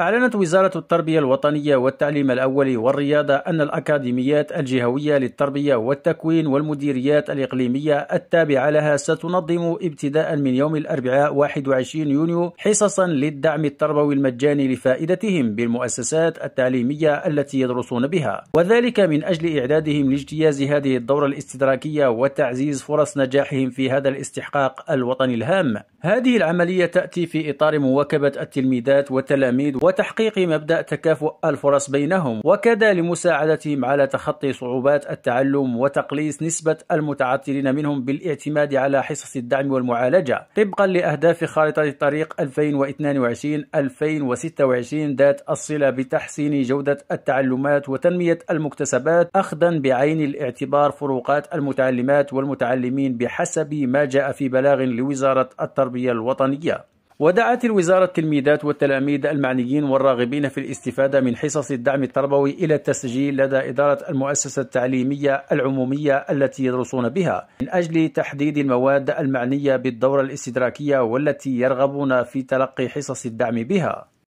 أعلنت وزارة التربية الوطنية والتعليم الأولي والرياضة أن الأكاديميات الجهوية للتربية والتكوين والمديريات الإقليمية التابعة لها ستنظم ابتداء من يوم الأربعاء 21 يونيو حصصا للدعم التربوي المجاني لفائدتهم بالمؤسسات التعليمية التي يدرسون بها وذلك من أجل إعدادهم لاجتياز هذه الدورة الاستدراكية وتعزيز فرص نجاحهم في هذا الاستحقاق الوطني الهام هذه العملية تأتي في إطار مواكبة التلميذات والتلاميذ وتحقيق مبدأ تكافؤ الفرص بينهم وكذا لمساعدتهم على تخطي صعوبات التعلم وتقليص نسبة المتعطلين منهم بالاعتماد على حصص الدعم والمعالجة طبقا لأهداف خارطة الطريق 2022-2026 ذات الصلة بتحسين جودة التعلمات وتنمية المكتسبات أخذا بعين الاعتبار فروقات المتعلمات والمتعلمين بحسب ما جاء في بلاغ لوزارة التربية الوطنية ودعت الوزارة التلميذات والتلاميذ المعنيين والراغبين في الاستفادة من حصص الدعم التربوي إلى التسجيل لدى إدارة المؤسسة التعليمية العمومية التي يدرسون بها من أجل تحديد المواد المعنية بالدورة الاستدراكية والتي يرغبون في تلقي حصص الدعم بها